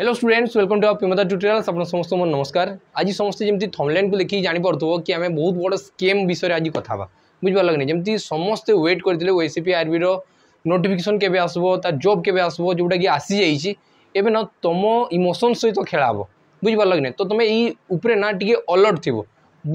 Hello students welcome to आपकी mother tutorials आप समस्त मोर नमस्कार आज समस्ते जमी थमलैंड को देखिए जानीपुर कि आम बहुत बड़ स्केम विषय आज कथ बुझिपार लगे जमी समस्ते व्वेट करते ओएसीपी आरबी नोटिफिकेसन के आसो तार जब के आसो जोटा कि आसी जाइए एवं ना तुम इमोशन सहित तो खेला हे बुझिपार लगे तो तुम ये ना टी अलर्ट थी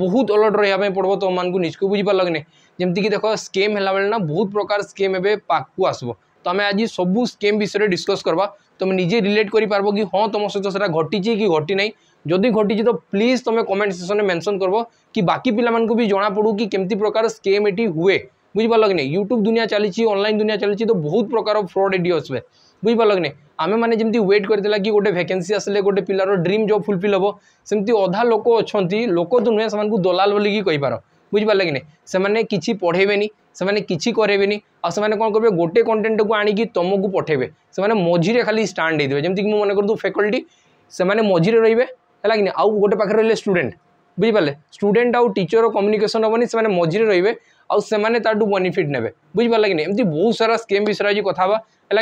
बहुत अलर्ट रहा पड़ो तुम मानक निजको बुझिपार लगे जमती कि देख स्केम है बहुत प्रकार स्केम एवं पाक आसब तो आम आज सब स्केम विषय डिस्कस करवा તમે નીચે રિલેટ કરી પરબો કે હો તમો સચસા ઘટી ચી કે ઘટી નહી જોદી ઘટી ચી તો પ્લીઝ તમે કમેન્ટ સેક્શન મેન્શન કરબો કે બાકી પિલા મન કો બી જોણા પડુ કે કેમતી પ્રકાર સ્કેમ ઇટી હુએ બુજી પર લગને YouTube દુનિયા ચાલી ચી ઓનલાઈન દુનિયા ચાલી ચી તો બહુત પ્રકાર ઓફ ફ્રોડ ઇટી હોસ મે બુજી પર લગને અમે મને જેમતી વેઇટ કર દેલા કે ગોટે વેકેન્સી આસલે ગોટે પિલારો ડ્રીમ જોબ ફુલફિલ હબો સેમતી અધા લોકો ઓછંતી લોકો તો નયા સમાન કો દલાલ બોલી કઈ પર બુજી પર લગને સમાનને કિચી પોઢેબે ની से किसी करेबी आ कौन करेंगे गोटे कंटेन्ट को आणिक तुमको पठेबे से मझीरे खाली स्टाण्ड देते जमीक मन कर फैकल्टी से मझीरे रही है कि आउ गोटे पाखे रही है स्टूडेंट बुझीपाले स्टूडेंट आउ टीचर कम्युनिकेशन हम से मझीरे रही है आने बेनिफिट ने बुझीपाला कि नहीं एमती बहुत सारा स्केम विषय आज कथा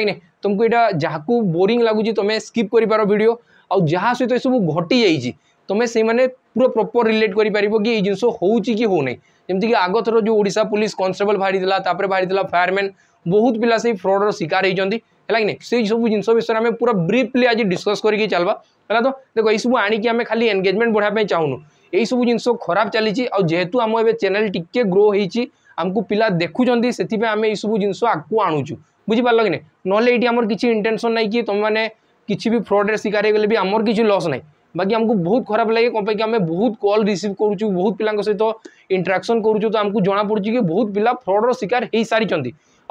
है तुमको यहाँ जहाँ बोरींग लगुच तुम्हें स्कीप कर पार भिड आउ जहाँ सहित सब घटी जाइए तुम्हें से पूरा प्रपर रिलेट कर पार कि ये जिनस हो कि हो नहीं जमीक आग थर जो ओडा पुलिस कन्स्टेबल बाहरी बाहरी फायरमैन बहुत पिला से फ्रडर शिकार होती है कि नहीं सब जिस विषय में आम पूरा ब्रिफली आज डिस्कस करके चलवा है तो देखो यू आणिकी आम खाली एनगेजमेंट बढ़ाई चाहूनु सब जिन खराब चली जेहतु आम एवं चैनल टी ग्रो होमको पिला देखुं से आम यू जिन आगे आणुचु बुझीपाल कि नहीं ना ये आम कि इंटेनसन नहीं कि तुम मैंने किसी भी फ्रड्रे शिकार होगी आमर कि लस ना বাকি আমি বহুত খারাপ লাগে কোণ পাই আমি বহুত কল রিসিভ করছু বহুত পিলা সহ ইন্টরাকশন করছু তো আমি জনাপড়ছে কি বহুত পিলা ফ্রডর শিকার হয়ে সারি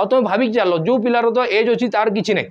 ଆଉ ତୁମେ ଭାବିକି ଚାଲ ଯେଉଁ ପିଲାର ତ ଏଜ୍ ଅଛି ତାର କିଛି ନାହିଁ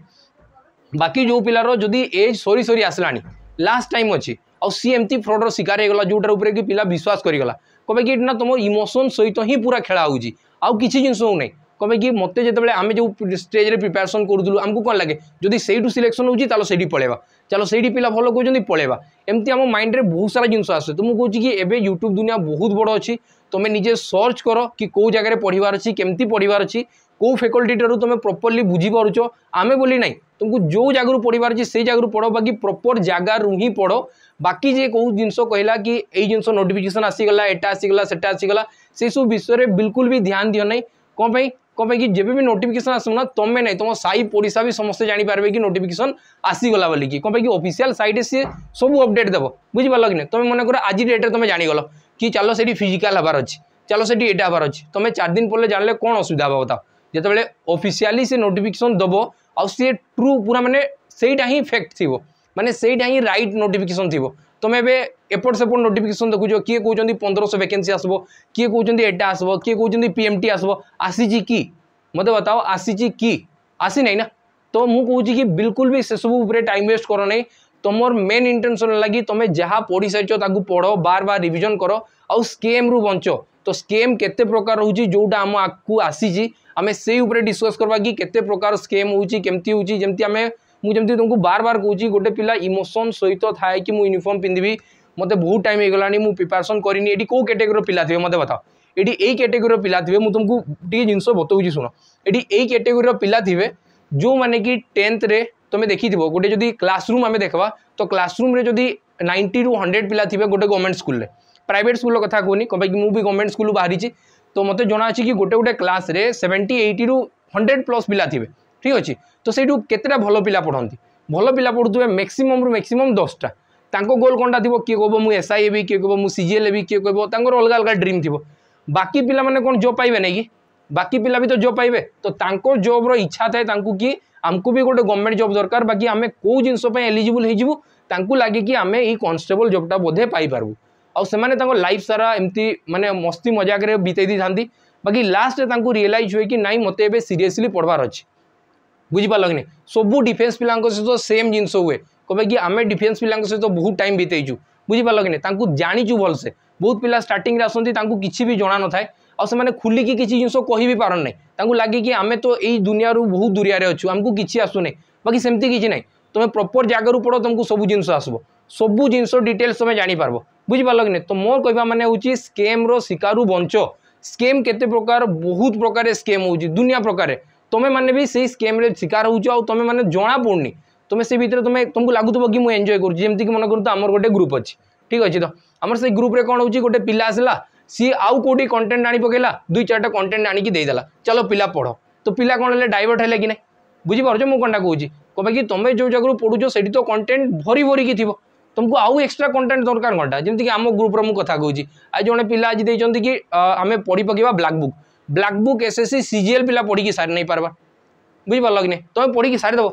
ବାକି ଯେଉଁ ପିଲାର ଯଦି ଏଜ୍ ସରି ସରି ଆସିଲାଣି ଲାଷ୍ଟ ଟାଇମ୍ ଅଛି ଆଉ ସିଏ ଏମିତି ଫ୍ରଡ଼ର ଶିକାର ହେଇଗଲା ଯେଉଁଟାର ଉପରେ କି ପିଲା ବିଶ୍ୱାସ କରିଗଲା କ'ଣ ପାଇଁକି ଏଠି ନା ତୁମ ଇମୋସନ୍ ସହିତ ହିଁ ପୁରା ଖେଳା ହେଉଛି ଆଉ କିଛି ଜିନିଷ ହେଉନାହିଁ କ'ଣ ପାଇଁକି ମୋତେ ଯେତେବେଳେ ଆମେ ଯେଉଁ ଷ୍ଟେଜ୍ରେ ପ୍ରିପାରେସନ୍ କରୁଥିଲୁ ଆମକୁ କ'ଣ ଲାଗେ ଯଦି ସେଇଠୁ ସିଲେକ୍ସନ୍ ହେଉଛି ତାହେଲେ ସେଇଠି ପଳେଇବା ଚାଲ ସେଇଠି ପିଲା ଭଲ କହୁଛନ୍ତି ପଳେଇବା ଏମିତି ଆମ ମାଇଣ୍ଡରେ ବହୁତ ସାରା ଜିନିଷ ଆସେ ତ ମୁଁ କହୁଛି କି ଏବେ ୟୁଟ୍ୟୁବ୍ ଦୁନିଆ ବହୁତ ବଡ଼ ଅଛି ତୁମେ ନିଜେ ସର୍ଚ୍ଚ କର କି କେଉଁ ଜାଗାରେ ପଢ଼ିବାର ଅଛି କେମିତି ପଢ଼ିବାର ଅଛି କେଉଁ ଫ୍ୟାକଲ୍ଟିଠାରୁ ତୁମେ ପ୍ରପର୍ଲି ବୁଝିପାରୁଛ ଆମେ ବୋଲି ନାହିଁ ତୁମକୁ ଯେଉଁ ଜାଗାରୁ ପଢ଼ିବାର ଅଛି ସେଇ ଜାଗାରୁ ପଢ଼ ବାକି ପ୍ରପର୍ ଜାଗାରୁ ହିଁ ପଢ଼ ବାକି ଯେ କେଉଁ ଜିନିଷ କହିଲା କି ଏଇ ଜିନିଷ ନୋଟିଫିକେସନ୍ ଆସିଗଲା ଏଟା ଆସିଗଲା ସେଟା ଆସିଗଲା ସେସବୁ ବିଷୟରେ ବିଲକୁଲ ବି ଧ୍ୟାନ ଦିଅ ନାହିଁ କ'ଣ ପାଇଁ कौपे तो कि जब भी नोटिफिकेशन आसो ना तुम्हें ना तुम सही पड़सा भी समस्त जापारे कि नोटिफिकेसन आसीगला बोल कि कौपे कि अफिसील सैट सी सब अपडेट देव बुझीपाल कि तुम मन कर आज डेट्रे तुम जानगल कि चलो से फिजिकाल हबार अच्छे चलो सेठी एटा हबार अच्छे तुम्हें चार दिन पहले जान लें कौन असुविधा हाँ बताओ जितेबाला अफिसीआली से नोटिफिकेसन दब आ ट्रु पूरा मैंने सहीटा ही फैक्ट थी मैंने सहीटा ही रईट नोटिफिकेसन थी तुम एपट सेपट नोटिकेसन देखु किए कौन पंद्रह सौ वैके आसब किए कौन एटा आसब किए कौन पी एम टी आस आसी कि मत बताओ आसी कि आसी ना ना तो मुझे कि बिलकुल भी से सब टाइम वेस्ट कर ना तुम मेन इंटेनसन लगे तुम जहाँ पढ़ी सारी ताको पढ़ो बार बार रिविजन कर आउ स्केम रू बच तो स्केम के प्रकार रोच जो आगे आसी आम से डिस्कस करवा कि प्रकार स्केम होमती आम मुझे तुमको बार बार कहूँ गोटे पिला इमोशन सहित थाए कि यूनिफर्म पिंधी मत बहुत टाइम हो गला मुझ प्रिपेसन करनी ये कौ कैटेगोर पिला थे मत बताओ ये यही कैटेगोर पिला थे तुमको टी जिन बताऊँ शुण ये यही कैटेगोर पिला थे जो मैंने कि टेन्थ रे तुम्हें देखी थो गोटे जो क्लासरूम आम देखा तो क्लासरूम जो नाइंटी रु हंड्रेड पिला थे गोटे गवर्नमेंट स्कूल में प्राइट स्कूल कथा कहूनी कौन मुझे भी गवर्नमेंट स्कूल बाहरी तो मत जना कि गोटे गोटे क्लास सेवेन्टी एट्टी रू हंड्रेड प्लस पिला थे ठीक अच्छे तो सही कतटा भल पिला पढ़ती भल पिला पढ़ु थे मैक्सीम रु मैक्सीम दसटा गोल कौन थी किए कह मुझ एस आई हेबी किए कह सीजीएल हेबी किए कहर अलग अलग ड्रीम थी बाकी पे कौन जब पाए नहीं कि बाकी पिला भी तो जब पाए तो जब्र ईच्छा था कि आमको भी गोटे गवर्नमेंट जब दरकार बाकी आम कौ जिन एलिजिबल हो लगे कि आम ये कन्स्टेबल जब्टा बोधे पाइबू आउ से लाइफ सारा एमती मैंने मस्ती मजाक बीते था बाकी लास्ट रियलाइज हुए कि नाई मत सीरीयसली पढ़वार अच्छे बुझिपाल कि सब डिफेन्स पिला सहित सेम जिन हुए कह कि आम डिफेन्स पिला सहित बहुत टाइम बीते बुझिपाल कि नहीं जाचु भलसे बहुत पिला स्टार्ट आसती किसी भी जाना था और से खुलिक किसी जिनस कह भी पार नहीं लगे कि आम तो यही दुनिया बहुत दूरिया अच्छे आमको किसी आसुने बाकी सेमती किसी ना तुम्हें प्रपर जगार पढ़ो तुमको सब जिन आसो सब जिन डिटेल्स तुम्हें जापार बुझिपाल कि नहीं तो मोर कह मैंने स्केम्र शिकारू बंच स्केम के बहुत प्रकार स्केम हो दुनिया प्रकार तुम्हें मैंने भी से स्केम शिकार हो तुम मैंने जना पड़नी तुम्हें से भितर तुम तुमको लगुव कि मुझे एंजय करमती मन करूँ तो आम गोटे ग्रुप अच्छी ठीक अच्छे तो आम से ग्रुप कौन हो गए पिला आसला सी आउ कौटी कंटेन्ट आनी पकेला दुई चार कंटेन्ट आदेल चलो पिला पढ़ तो पिला कौन है डाइवर्ट है कि नहीं बुझीपार जो मुझे कौन कह कि तुम्हें जो जगह पढ़ु से तो कंटेन्ट भरी भरिकी थी तुमको आउ एक्सट्रा कंटेन्ट दरकार कौन जमी आम ग्रुप्र मुझे कथ कह आज जो पिला आज देखते कि आम पढ़ी पकवा black book black book S S C CGL पिला पढ़ी सारी नहीं पार्बार बुझीपाल कि नहीं तुम्हें पढ़ी सारी देव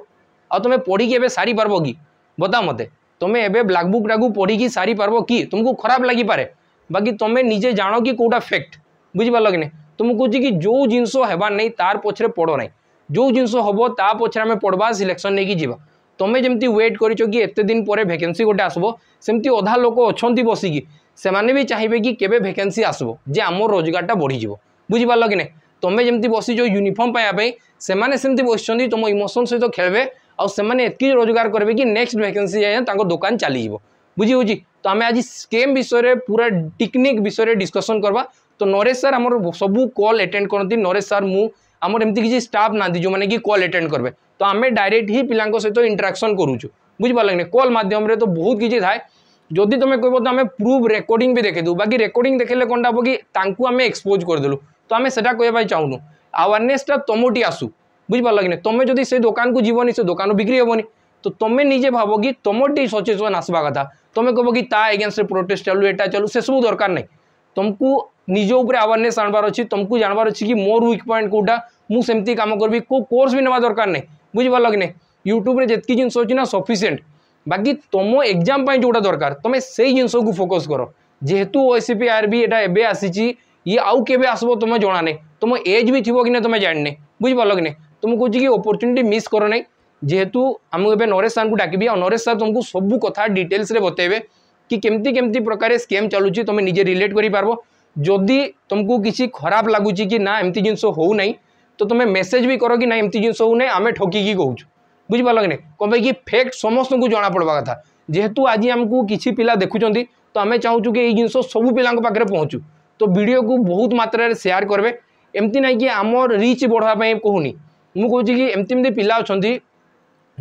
आम पढ़ी एवं सारी पार्ब कि बता मत तुम्हें एवं ब्लाक बुकटा पढ़ी सारी पार्ब कि तुमको खराब लगी पारे बाकी तुम्हें निजे जान कि कौटा फैक्ट बुझीपाल कि नहीं तुमको कि जो जिनस होबार नहीं तार पचर पड़ो ना जो जिन हम ता पचर आम पढ़वा सिलेक्शन नहीं कि जी तुम्हें जमी व्वेट करते दिन पर भैके गोटे आसब सेमती अधा लोक अच्छा बसिकी से भी चाहिए कि केवे भैके आसब जे आम रोजगार बढ़ीज़ বুঝিপারল कि না जमी যেমি यूनिफर्म ইউনিফর্ম পাই बस तुम इमोशन सहित ইমোশন সহ आने रोजगार करेंगे कि नेक्स्ट भैके जाए दुकान चलीज बुझी हो तो आम आज स्केम विषय में पूरा टेक्निक विषय में डिस्कसन करवा तो नरेश सर आम सब कल एटेड करती नरेश सर मुझे एमती किसी स्टाफ ना जो मैंने कि कल एटेड करेंगे तो आम डायरेक्ट ही पिला सहित तो इंटराक्शन करुचु बुझिपाल कि कल मध्यम तो बहुत किसी थाए जदि तुम कह तो आम प्रूफ रेकर्ड भी देखे दू बाकी रेकर्ड देखे कौन हम कि आम एक्सपोज करदेलू तो आम से कह चाहूनु आवेरनेसटा तुमटी आसु बुझिपाल कि तुम जब से दुकान को जीवन से दुकान बिक्री हेनी तो तुम्हें निजे भाव कि तुम्हें सचेतन आसवा कथा तुम कह कि एगेन्स्ट प्रोटेस्ट चलू एटा चलू से सब दरकार नहीं तुमक निज आवेरनेस आनबार अच्छे तुमक जानबार अच्छे कि मोर विक् पॉइंट कौटा मुझे काम करी को कोर्स भी नवा दरकार नहीं बुझिपाल कि नहीं यूट्यूब जी जिनस अच्छी ना सफिसीयंट बाकी तुम एग्जाम जोटा दरकार तुम से ही जिनस फोकस करो जेहेतु ओ एसीपी आर भी आसी ये आउ के आसब तुम जाना ना तुम एज भी थी कि तुम जाणने पार कि ना तो तुमको कि अपर्च्युनिटी मिस कर ना जेहेतु आम ए नरेश सार को डाकबी नरेश सार तुमको सबू कथ डिटेल्स बतेबे कि केमती प्रकार स्कैम चलु तुम निजे रिलेट कर जदि तुमको किसी खराब लगुच कि ना एमती जिनस हो ना तो तुम मेसेज भी कर कि ना एमती जिनस हो आम ठकिकी कौ बुझिपार कि ना कौन कि फैक्ट समस्त को जना पड़वा कथा जेहेतु आज आमको किसी पिला देखुं तो आम चाहूँ कि ये जिन सब पिला पाखे पहुँचू तो भिड को बहुत मात्रा सेयार करेंगे एमती ना कि आम रिच बढ़ावाई कहूनी मुझे कि एमती पिला अच्छा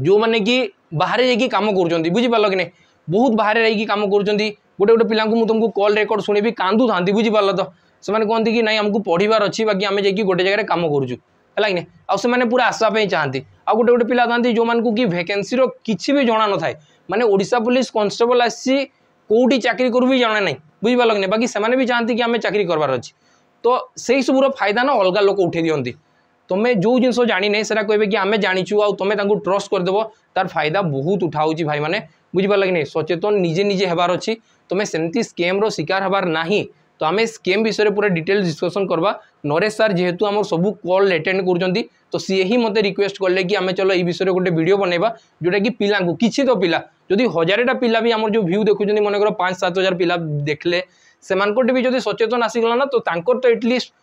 जो मैंने कि बाहर जाम कर बुझीपाल कि नहीं बहुत बाहर जाम कर गोटे गोटे पिला तुमको कल रेकर्ड शुणी भी कांदू था बुझीपाल तो से कहते कि नाई आमको पढ़वार अच्छी बाकी आम जा गोटे जगह काम करुँ है आने पूरा आसवापी चाहती आ गोटे गोटे पिला था जो मूँ कि भैकेर किसी भी जाना न था मानने पुलिस कन्स्टेबल आसी कौटी चाकरी करू भी जाना नहीं बुझिपाल कि बाकी से भी चाहती कि आम चाकरी करार अच्छे तो से सब फायदा ना अलग लोक उठे दिखती तुम्हें जो जिन जाने सर कहे कि आम जाचु आमें ट्रस्ट करदेव तार फायदा बहुत उठाऊ भाई मैंने बुझिपाल कि नहीं सचेतन निजे निजे हबार अच्छी तुम्हें सेमती स्केम्र शिकार हबार ना तो आम स्केम विषय में पूरा डिटेल डिस्कसन करवा नरेश सार जेहतु आम सब कल एटेड कर तो सी ही मत रिक्वेस्ट कले कि चलो ये गोटे भिड बनवा जोटा कि पिला कि तो पिला जदि हजारे पिला भी आम जो भ्यू देखुंत मन कर पाँच सात हजार पिला देखले से भी जो सचेतन आसगलाना तो तांकर तो एटलिस्ट